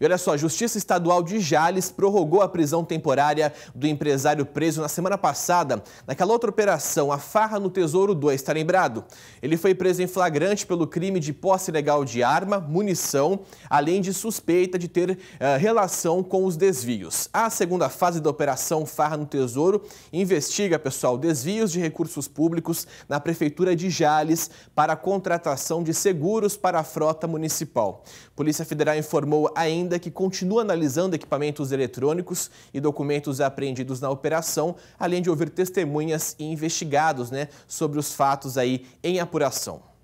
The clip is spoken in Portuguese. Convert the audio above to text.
E olha só, a Justiça Estadual de Jales prorrogou a prisão temporária do empresário preso na semana passada, naquela outra operação, a Farra no Tesouro 2, está lembrado? Ele foi preso em flagrante pelo crime de posse ilegal de arma, munição, além de suspeita de ter uh, relação com os desvios. A segunda fase da operação Farra no Tesouro investiga, pessoal, desvios de recursos públicos na Prefeitura de Jales para a contratação de seguros para a frota municipal. Polícia Federal informou ainda ainda que continua analisando equipamentos eletrônicos e documentos apreendidos na operação, além de ouvir testemunhas e investigados né, sobre os fatos aí em apuração.